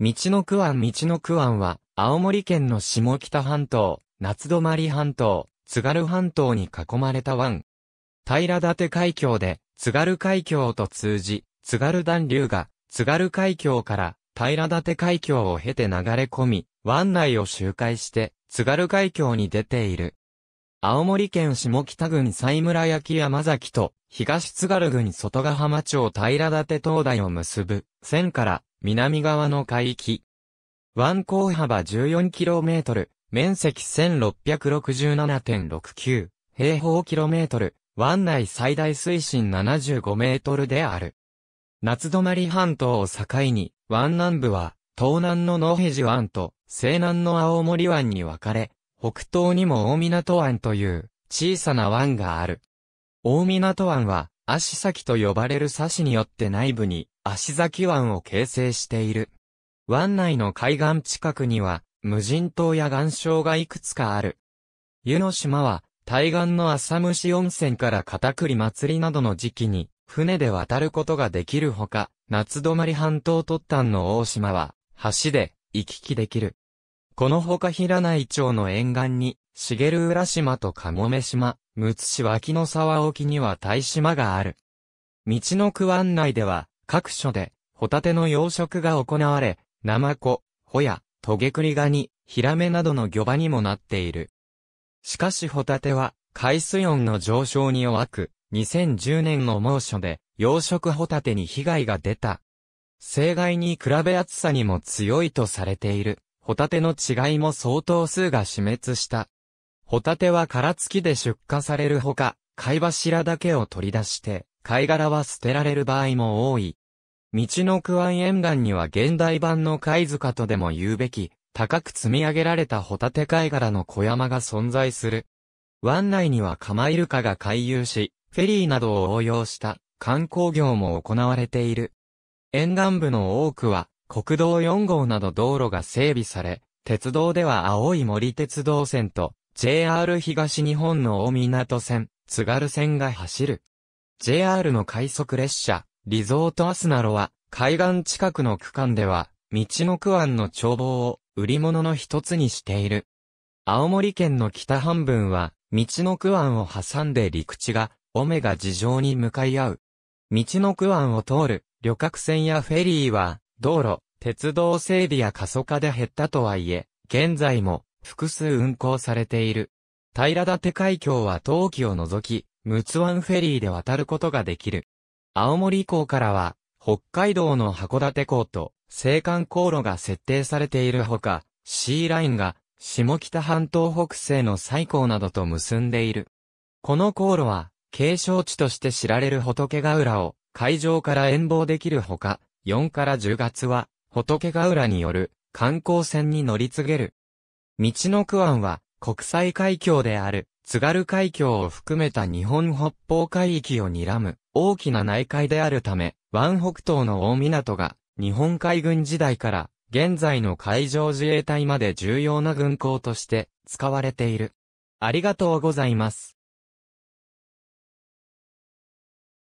道の区湾道の区湾は、青森県の下北半島、夏泊半島、津軽半島に囲まれた湾。平立海峡で、津軽海峡と通じ、津軽暖流が、津軽海峡から平立海峡を経て流れ込み、湾内を周回して、津軽海峡に出ている。青森県下北郡西村焼山崎と、東津軽郡外ヶ浜町平立灯台を結ぶ、線から、南側の海域。湾高幅 14km、面積1667.69平方キロメートル、湾内最大水深75メートルである。夏泊半島を境に、湾南部は、東南の野辺寺湾と、西南の青森湾に分かれ、北東にも大港湾という小さな湾がある。大港湾は、足先と呼ばれる差しによって内部に足崎湾を形成している。湾内の海岸近くには、無人島や岩礁がいくつかある。湯の島は、対岸の浅虫温泉から片栗祭りなどの時期に、船で渡ることができるほか、夏泊半島突端の大島は、橋で、行き来できる。このほか平内町の沿岸に、茂浦島と鴨目島、むつ市脇の沢沖には大島がある。道の区湾内では、各所で、ホタテの養殖が行われ、ナマコ、ホヤ、トゲクリガニ、ヒラメなどの魚場にもなっている。しかしホタテは、海水温の上昇に弱く、2010年の猛暑で、養殖ホタテに被害が出た。生害に比べ暑さにも強いとされている、ホタテの違いも相当数が死滅した。ホタテは殻付きで出荷されるほか、貝柱だけを取り出して、貝殻は捨てられる場合も多い。道の区湾沿岸には現代版の貝塚とでも言うべき、高く積み上げられたホタテ貝殻の小山が存在する。湾内にはカマイルカが回遊し、フェリーなどを応用した観光業も行われている。沿岸部の多くは国道4号など道路が整備され、鉄道では青い森鉄道線と JR 東日本の大港線、津軽線が走る。JR の快速列車、リゾートアスナロは、海岸近くの区間では、道の区湾の眺望を売り物の一つにしている。青森県の北半分は、道の区湾を挟んで陸地が、オメガ地上に向かい合う。道の区湾を通る旅客船やフェリーは、道路、鉄道整備や過疎化で減ったとはいえ、現在も複数運行されている。平立海峡は冬季を除き、ツワンフェリーで渡ることができる。青森港からは、北海道の函館港と、青函航路が設定されているほか、シーラインが、下北半島北西の西港などと結んでいる。この航路は、景勝地として知られる仏ヶ浦を、海上から遠望できるほか、4から10月は、仏ヶ浦による、観光船に乗り継げる。道の区湾は、国際海峡である津軽海峡を含めた日本北方海域を睨む大きな内海であるため、湾北東の大港が日本海軍時代から現在の海上自衛隊まで重要な軍港として使われている。ありがとうございます。